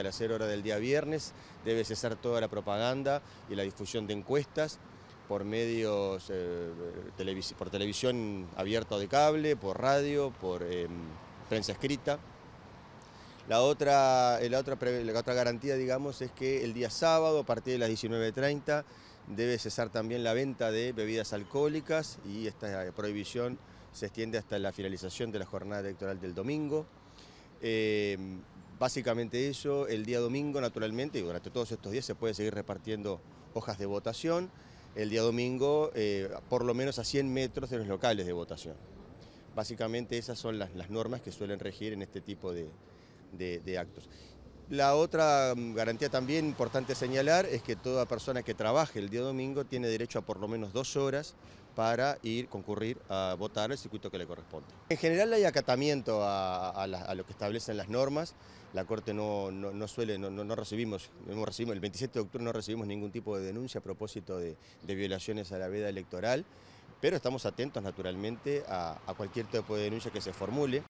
A las 0 del día viernes debe cesar toda la propaganda y la difusión de encuestas por medios, eh, por televisión abierta de cable, por radio, por em, prensa escrita. La otra, eh, la, otra, otra garantía, digamos, es que el día sábado, a partir de las 19.30, debe cesar también la venta de bebidas alcohólicas y esta prohibición se extiende hasta la finalización de la jornada electoral del domingo. Em, Básicamente eso, el día domingo naturalmente, y durante todos estos días se puede seguir repartiendo hojas de votación, el día domingo eh, por lo menos a 100 metros de los locales de votación. Básicamente esas son las, normas que suelen regir en este tipo de actos. La otra mm, garantía también importante señalar es que toda persona que trabaje el día domingo tiene derecho a por lo menos dos horas para ir, concurrir a votar el circuito que le corresponde. En general hay acatamiento a, lo que establecen las normas, la Corte no, no suele, no, no recibimos, el 27 de octubre no recibimos ningún tipo de denuncia a propósito de, violaciones a la veda electoral, pero estamos atentos naturalmente a cualquier tipo de denuncia que se formule.